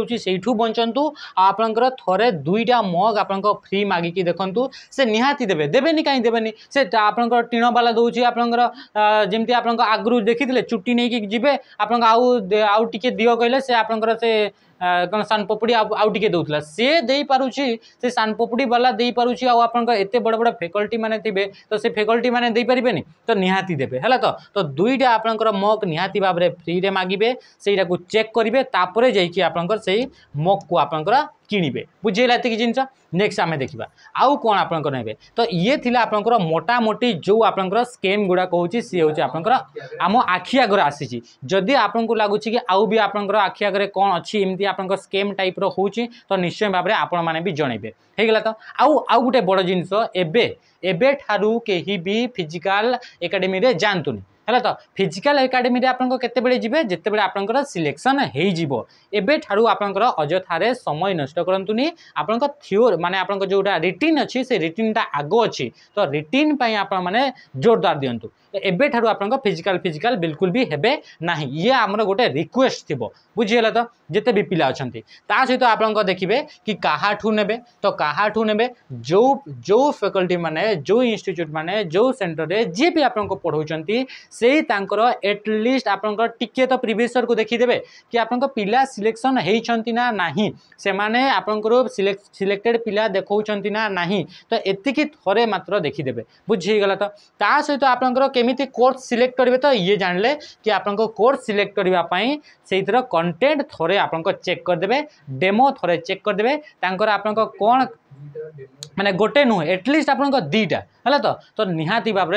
हो बंचतु आपर थे दुईटा मग आप फ्री मागिकी देखु से निहाती देवे देवे कहीं देवे से आप टीण बाला दौर आप जमी आप आगु देखी चुट्टी नहीं कि जी आप आउ आउ टे दिव कहले से आप କ'ଣ ସାନପୋପୁଡ଼ି ଆଉ ଟିକେ ଦେଉଥିଲା ସିଏ ଦେଇପାରୁଛି ସେ ସାନପୋପୁଡ଼ି ବାଲା ଦେଇପାରୁଛି ଆଉ ଆପଣଙ୍କ ଏତେ ବଡ଼ ବଡ଼ ଫ୍ୟାକଲ୍ଟି ମାନେ ଥିବେ ତ ସେ ଫ୍ୟାକଲ୍ଟି ମାନେ ଦେଇପାରିବେନି ତ ନିହାତି ଦେବେ ହେଲା ତ ତ ଦୁଇଟା ଆପଣଙ୍କର ମକ୍ ନିହାତି ଭାବରେ ଫ୍ରିରେ ମାଗିବେ ସେଇଟାକୁ ଚେକ୍ କରିବେ ତାପରେ ଯାଇକି ଆପଣଙ୍କର ସେଇ ମକ୍କୁ ଆପଣଙ୍କର किणवे बुझे कि जिनस नेक्स्ट आम देखा आउ कौन आपे तो ये आप मोटामोटी जो आपंकर स्केम गुड़ाक हूँ सी हूँ आप आम आखि आगे आसी जदि आप लगुच कि आउ भी आपंकर आखि आगे कौन अच्छी एमती आप स्केम टाइप रोचे तो निश्चय भाव में आपण मैंने भी जनइबे होगा तो आउ आउ गोटे बड़ जिनस एबू के फिजिकाल एकाडेमी जातुनि ହେଲା ତ ଫିଜିକାଲ ଏକାଡେମୀରେ ଆପଣଙ୍କ କେତେବେଳେ ଯିବେ ଯେତେବେଳେ ଆପଣଙ୍କର ସିଲେକ୍ସନ୍ ହେଇଯିବ ଏବେଠାରୁ ଆପଣଙ୍କର ଅଯଥାରେ ସମୟ ନଷ୍ଟ କରନ୍ତୁନି ଆପଣଙ୍କ ଥିଓର ମାନେ ଆପଣଙ୍କ ଯେଉଁଟା ରିଟିନ୍ ଅଛି ସେ ରିଟିନ୍ଟା ଆଗ ଅଛି ତ ରିଟିନ୍ ପାଇଁ ଆପଣମାନେ ଜୋରଦାର ଦିଅନ୍ତୁ एबेठारु आपणको फिजिकल फिजिकाल बिल्कुल भी हेबे नाही ये आमर गोटे रिक्वेस्ट थी बुझिगला तो जिते भी पिला अच्छा ता सहित आपणको देखिबे कि काठू ने तो काठू ने जो जो फैकल्टी माने जो इंस्टिट्यूट माने जो सेन्टर में जी भी आपणको पढौचंती सेही तांकर आप आपणको तो प्रीवियस को देखीदे कि आप पिला सिलेक्शन होती ना नाही सेमाने सिलेक्टेड पिला देखा ना नाही तो ये थे मात्र देखीदे देबे तो त ता सहित आपणको केमी कोर्स सिलेक्ट करेंगे तो ये जान लें कि आप कोर्स सिलेक्ट करने से कंटेन्ट थे आप चेक करदे डेमो थे चेक करदे तर आप कौन माने गोटे नुह एटलिस्ट आप दुईटा है तो तो निहाती भाव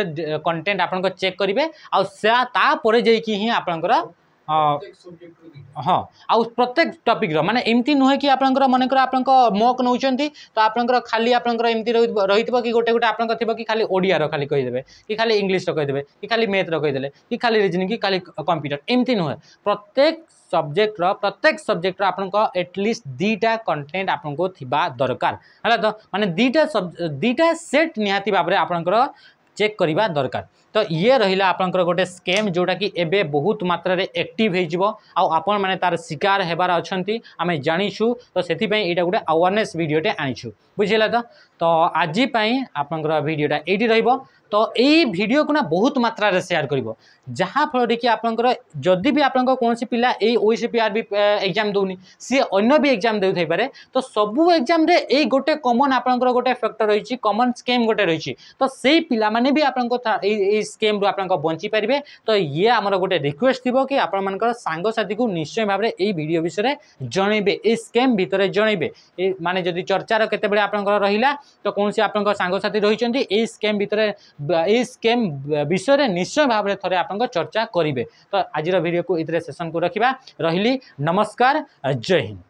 कंटेन्ट आप चेक करेंगे आपर जा ହଁ ଆଉ ପ୍ରତ୍ୟେକ ଟପିକ୍ର ମାନେ ଏମିତି ନୁହେଁ କି ଆପଣଙ୍କର ମନେକର ଆପଣଙ୍କ ମକ୍ ନେଉଛନ୍ତି ତ ଆପଣଙ୍କର ଖାଲି ଆପଣଙ୍କର ଏମିତି ରହିଥିବ କି ଗୋଟେ ଗୋଟେ ଆପଣଙ୍କର ଥିବ କି ଖାଲି ଓଡ଼ିଆର ଖାଲି କହିଦେବେ କି ଖାଲି ଇଂଲିଶର କହିଦେବେ କି ଖାଲି ମ୍ୟାଥ୍ର କହିଦେଲେ କି ଖାଲି ରିଜନିଂ କି ଖାଲି କମ୍ପ୍ୟୁଟର ଏମିତି ନୁହେଁ ପ୍ରତ୍ୟେକ ସବଜେକ୍ଟର ପ୍ରତ୍ୟେକ ସବଜେକ୍ଟର ଆପଣଙ୍କ ଏଟଲିଷ୍ଟ ଦୁଇଟା କଣ୍ଟେଣ୍ଟ ଆପଣଙ୍କୁ ଥିବା ଦରକାର ହେଲା ତ ମାନେ ଦୁଇଟା ଦୁଇଟା ସେଟ୍ ନିହାତି ଭାବରେ ଆପଣଙ୍କର ଚେକ୍ କରିବା ଦରକାର ତ ଇଏ ରହିଲା ଆପଣଙ୍କର ଗୋଟେ ସ୍କେମ୍ ଯେଉଁଟାକି ଏବେ ବହୁତ ମାତ୍ରାରେ ଆକ୍ଟିଭ୍ ହୋଇଯିବ ଆଉ ଆପଣମାନେ ତା'ର ଶିକାର ହେବାର ଅଛନ୍ତି ଆମେ ଜାଣିଛୁ ତ ସେଥିପାଇଁ ଏଇଟା ଗୋଟେ ଆୱାରନେସ୍ ଭିଡ଼ିଓଟେ ଆଣିଛୁ ବୁଝିହେଲା ତ ତ ଆଜି ପାଇଁ ଆପଣଙ୍କର ଭିଡ଼ିଓଟା ଏଇଠି ରହିବ ତ ଏଇ ଭିଡ଼ିଓକୁ ନା ବହୁତ ମାତ୍ରାରେ ସେୟାର କରିବ ଯାହାଫଳରେ କି ଆପଣଙ୍କର ଯଦି ବି ଆପଣଙ୍କ କୌଣସି ପିଲା ଏଇ O C P R B exam ଦେଉନି ସିଏ ଅନ୍ୟ ବି ଏକ୍ଜାମ୍ ଦେଉଥାଇପାରେ ତ ସବୁ ଏକ୍ଜାମ୍ରେ ଏଇ ଗୋଟେ କମନ୍ ଆପଣଙ୍କର ଗୋଟେ ଫ୍ୟାକ୍ଟର ରହିଛି କମନ୍ ସ୍କେମ୍ ଗୋଟେ ରହିଛି ତ ସେଇ ପିଲାମାନେ ବି ଆପଣଙ୍କ ଏଇ ଏଇ ସ୍କେମ୍ରୁ ଆପଣଙ୍କ ବଞ୍ଚିପାରିବେ ତ ଇଏ ଆମର ଗୋଟେ ରିକ୍ୱେଷ୍ଟ ଥିବ କି ଆପଣମାନଙ୍କର ସାଙ୍ଗସାଥିକୁ ନିଶ୍ଚୟ ଭାବରେ ଏଇ ଭିଡ଼ିଓ ବିଷୟରେ ଜଣାଇବେ ଏଇ ସ୍କେମ୍ ଭିତରେ ଜଣାଇବେ ମାନେ ଯଦି ଚର୍ଚ୍ଚାର କେତେବେଳେ ଆପଣଙ୍କର ରହିଲା তো কৌশি আপনার সাংসাথী রয়েছেন এই স্কেম ভিতরে এই স্কেম বিষয়ে নিশ্চয় ভাবে থাকে আপনার চর্চা করবে তো আজির ভিডিওকে এতে সেসন কু রাখা রহলি নমস্কার জয় হিন্দ